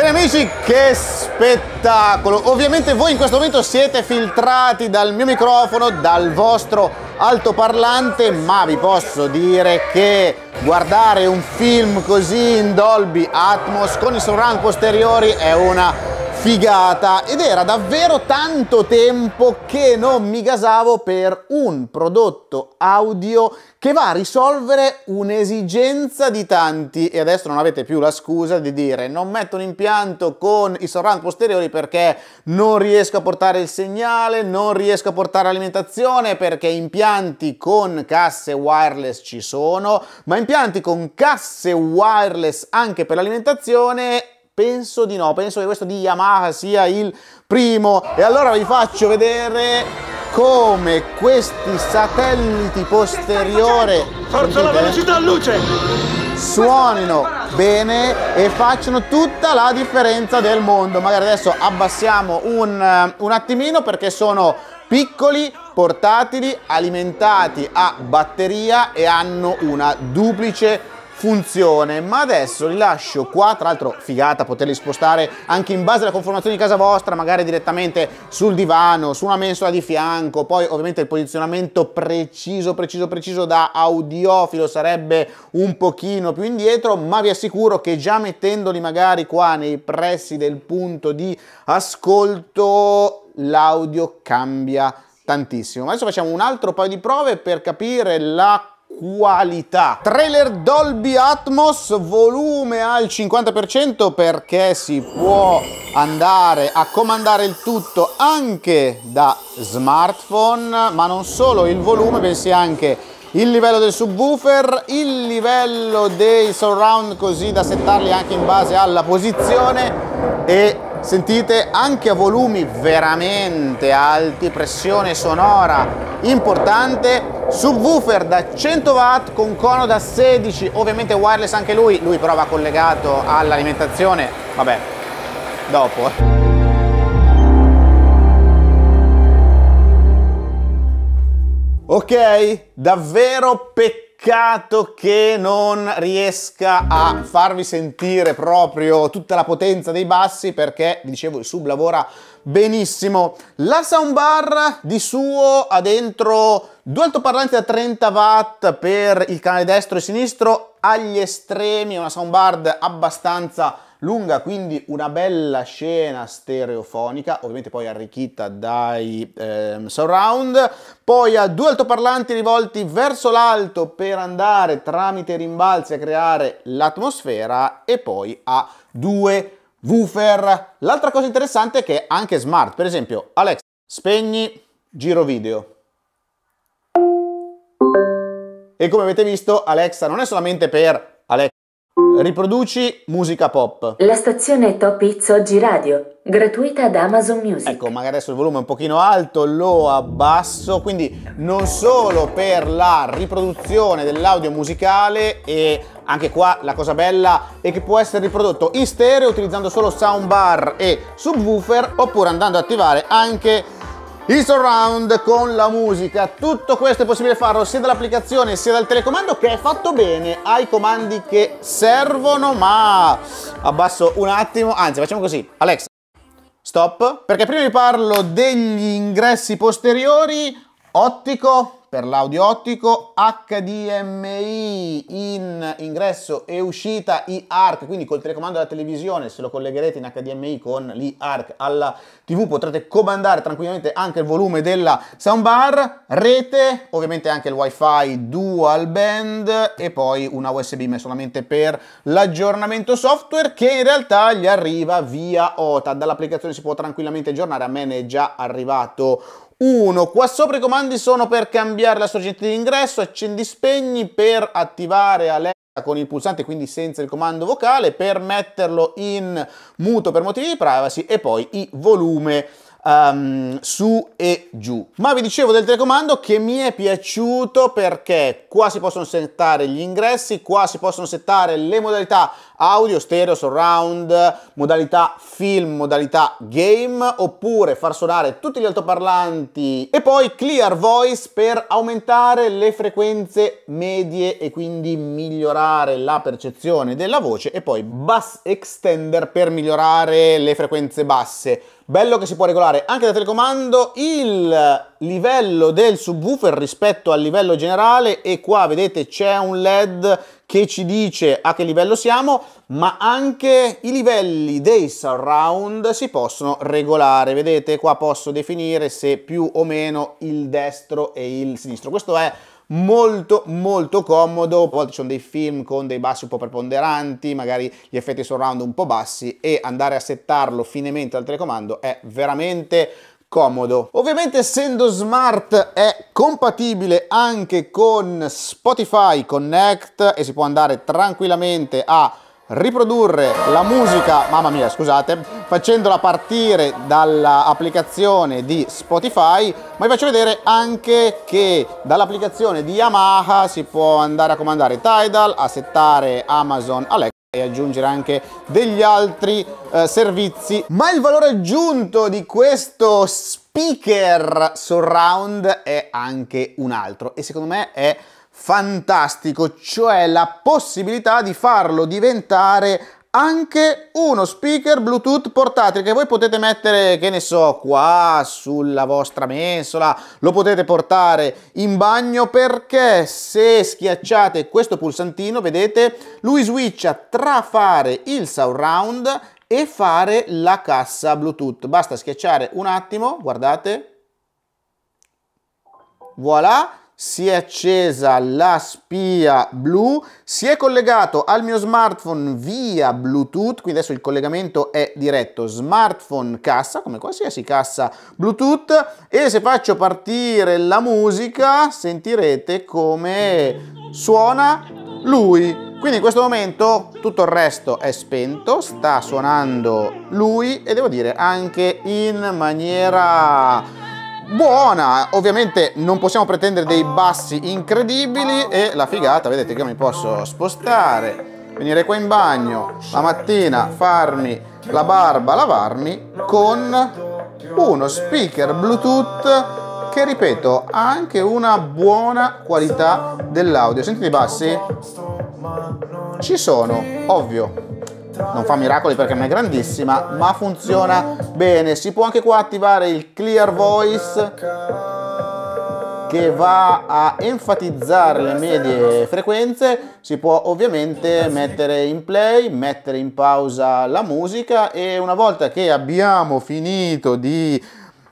Bene amici, che spettacolo! Ovviamente voi in questo momento siete filtrati dal mio microfono, dal vostro altoparlante, ma vi posso dire che guardare un film così in Dolby Atmos con i surround posteriori è una figata ed era davvero tanto tempo che non mi gasavo per un prodotto audio che va a risolvere un'esigenza di tanti e adesso non avete più la scusa di dire non metto un impianto con i surround posteriori perché non riesco a portare il segnale, non riesco a portare alimentazione perché impianti con casse wireless ci sono, ma impianti con casse wireless anche per l'alimentazione Penso di no, penso che questo di Yamaha sia il primo. E allora vi faccio vedere come questi satelliti posteriore Forza la velocità a luce! Suonino bene e facciano tutta la differenza del mondo. Magari adesso abbassiamo un, eh, un attimino perché sono piccoli, portatili, alimentati a batteria e hanno una duplice funzione ma adesso li lascio qua tra l'altro figata poterli spostare anche in base alla conformazione di casa vostra magari direttamente sul divano su una mensola di fianco poi ovviamente il posizionamento preciso preciso preciso da audiofilo sarebbe un pochino più indietro ma vi assicuro che già mettendoli magari qua nei pressi del punto di ascolto l'audio cambia tantissimo adesso facciamo un altro paio di prove per capire la qualità. Trailer Dolby Atmos, volume al 50% perché si può andare a comandare il tutto anche da smartphone, ma non solo il volume, bensì anche il livello del subwoofer, il livello dei surround così da settarli anche in base alla posizione e Sentite anche a volumi veramente alti, pressione sonora importante, subwoofer da 100 watt con cono da 16, ovviamente wireless anche lui, lui però va collegato all'alimentazione, vabbè, dopo. Ok, davvero pettinato Peccato che non riesca a farvi sentire proprio tutta la potenza dei bassi perché, vi dicevo, il sub lavora benissimo. La soundbar di suo ha dentro due altoparlanti da 30 watt per il canale destro e sinistro, agli estremi è una soundbar abbastanza lunga, quindi una bella scena stereofonica, ovviamente poi arricchita dai eh, surround, poi ha due altoparlanti rivolti verso l'alto per andare tramite rimbalzi a creare l'atmosfera e poi ha due woofer. L'altra cosa interessante è che è anche smart, per esempio Alex, spegni giro video. E come avete visto Alexa non è solamente per Riproduci musica pop. La stazione Top Hits Oggi Radio, gratuita da Amazon Music. Ecco, magari adesso il volume è un pochino alto, lo abbasso, quindi non solo per la riproduzione dell'audio musicale e anche qua la cosa bella è che può essere riprodotto in stereo utilizzando solo soundbar e subwoofer oppure andando ad attivare anche il surround con la musica. Tutto questo è possibile farlo sia dall'applicazione sia dal telecomando che è fatto bene, ha i comandi che servono, ma abbasso un attimo, anzi facciamo così, Alex, stop, perché prima vi parlo degli ingressi posteriori, ottico, per l'audio ottico, HDMI in ingresso e uscita iARC, quindi col telecomando della televisione, se lo collegherete in HDMI con l'iARC alla TV potrete comandare tranquillamente anche il volume della soundbar, rete, ovviamente anche il wifi dual band e poi una USB ma solamente per l'aggiornamento software che in realtà gli arriva via OTA, dall'applicazione si può tranquillamente aggiornare, a me ne è già arrivato 1. Qua sopra i comandi sono per cambiare la sorgente di ingresso, accendi spegni per attivare Alexa con il pulsante quindi senza il comando vocale per metterlo in muto per motivi di privacy e poi i volume um, su e giù. Ma vi dicevo del telecomando che mi è piaciuto perché qua si possono settare gli ingressi, qua si possono settare le modalità audio, stereo, surround, modalità film, modalità game, oppure far suonare tutti gli altoparlanti e poi clear voice per aumentare le frequenze medie e quindi migliorare la percezione della voce e poi bass extender per migliorare le frequenze basse. Bello che si può regolare anche da telecomando il livello del subwoofer rispetto al livello generale e qua vedete c'è un led che ci dice a che livello siamo ma anche i livelli dei surround si possono regolare vedete qua posso definire se più o meno il destro e il sinistro questo è molto molto comodo, a volte ci sono dei film con dei bassi un po' preponderanti, magari gli effetti surround un po' bassi e andare a settarlo finemente al telecomando è veramente comodo. Ovviamente essendo smart è compatibile anche con Spotify Connect e si può andare tranquillamente a riprodurre la musica, mamma mia scusate, facendola partire dall'applicazione di Spotify, ma vi faccio vedere anche che dall'applicazione di Yamaha si può andare a comandare Tidal, a settare Amazon Alexa e aggiungere anche degli altri eh, servizi. Ma il valore aggiunto di questo speaker surround è anche un altro e secondo me è fantastico, cioè la possibilità di farlo diventare anche uno speaker Bluetooth portatile che voi potete mettere, che ne so, qua sulla vostra mensola, lo potete portare in bagno perché se schiacciate questo pulsantino, vedete, lui switcha tra fare il surround e fare la cassa Bluetooth. Basta schiacciare un attimo, guardate. Voilà si è accesa la spia blu, si è collegato al mio smartphone via Bluetooth, quindi adesso il collegamento è diretto, smartphone cassa, come qualsiasi cassa Bluetooth, e se faccio partire la musica sentirete come suona lui. Quindi in questo momento tutto il resto è spento, sta suonando lui e devo dire anche in maniera buona ovviamente non possiamo pretendere dei bassi incredibili e la figata vedete che io mi posso spostare venire qua in bagno la mattina farmi la barba lavarmi con uno speaker bluetooth che ripeto ha anche una buona qualità dell'audio sentite i bassi ci sono ovvio non fa miracoli perché non è grandissima, ma funziona bene. Si può anche qua attivare il Clear Voice che va a enfatizzare le medie frequenze. Si può ovviamente mettere in play, mettere in pausa la musica e una volta che abbiamo finito di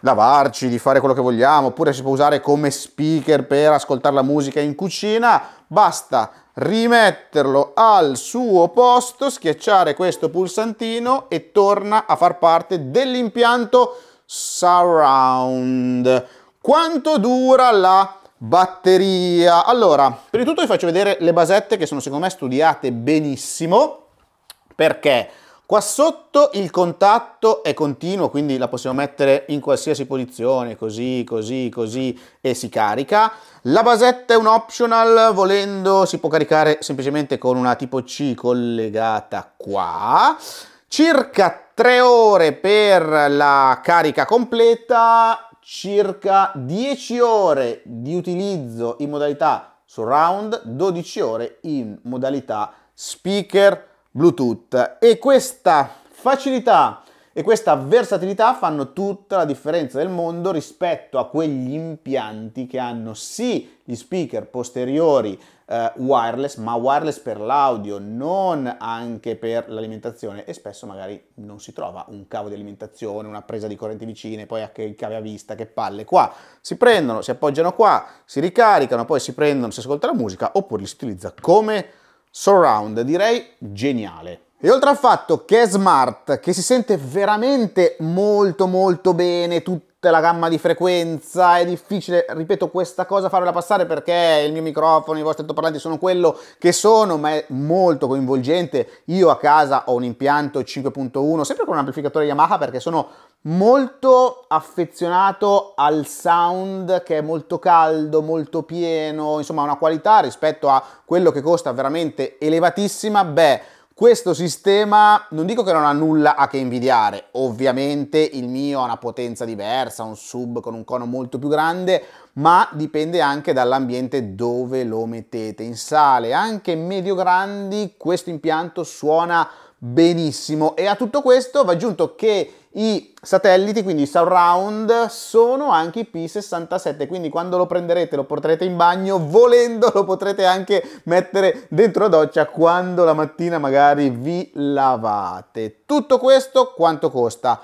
lavarci, di fare quello che vogliamo, oppure si può usare come speaker per ascoltare la musica in cucina, basta rimetterlo al suo posto, schiacciare questo pulsantino e torna a far parte dell'impianto surround. Quanto dura la batteria? Allora, prima di tutto vi faccio vedere le basette che sono secondo me studiate benissimo perché Qua sotto il contatto è continuo, quindi la possiamo mettere in qualsiasi posizione, così, così, così, e si carica. La basetta è un optional, volendo si può caricare semplicemente con una tipo C collegata qua. Circa 3 ore per la carica completa, circa 10 ore di utilizzo in modalità surround, 12 ore in modalità speaker Bluetooth e questa facilità e questa versatilità fanno tutta la differenza del mondo rispetto a quegli impianti che hanno sì gli speaker posteriori eh, wireless, ma wireless per l'audio, non anche per l'alimentazione e spesso magari non si trova un cavo di alimentazione, una presa di correnti vicine, poi anche il cavo a vista, che palle. Qua si prendono, si appoggiano qua, si ricaricano, poi si prendono, si ascolta la musica oppure li si utilizza come Surround, direi geniale. E oltre al fatto che è smart, che si sente veramente molto molto bene tutta la gamma di frequenza, è difficile, ripeto, questa cosa farvela passare perché il mio microfono, i vostri altoparlanti sono quello che sono, ma è molto coinvolgente. Io a casa ho un impianto 5.1, sempre con un amplificatore Yamaha perché sono molto affezionato al sound che è molto caldo, molto pieno, insomma una qualità rispetto a quello che costa veramente elevatissima. Beh, questo sistema non dico che non ha nulla a che invidiare, ovviamente il mio ha una potenza diversa, un sub con un cono molto più grande, ma dipende anche dall'ambiente dove lo mettete. In sale anche medio grandi questo impianto suona benissimo. E a tutto questo va aggiunto che i satelliti, quindi i surround, sono anche i P67, quindi quando lo prenderete, lo porterete in bagno, volendo lo potrete anche mettere dentro la doccia quando la mattina magari vi lavate. Tutto questo quanto costa?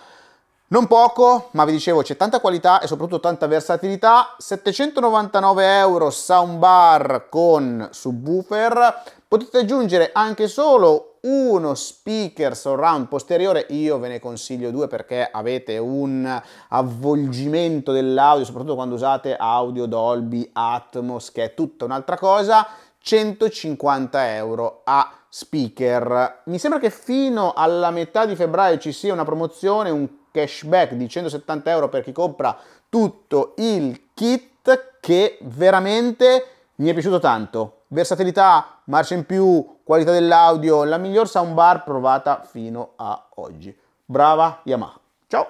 Non poco, ma vi dicevo c'è tanta qualità e soprattutto tanta versatilità, 799 euro soundbar con subwoofer, potete aggiungere anche solo uno speaker surround posteriore, io ve ne consiglio due perché avete un avvolgimento dell'audio, soprattutto quando usate audio Dolby Atmos, che è tutta un'altra cosa, 150 euro a speaker. Mi sembra che fino alla metà di febbraio ci sia una promozione, un cashback di 170 euro per chi compra tutto il kit che veramente mi è piaciuto tanto versatilità, marcia in più, qualità dell'audio, la miglior soundbar provata fino a oggi. Brava Yamaha. Ciao!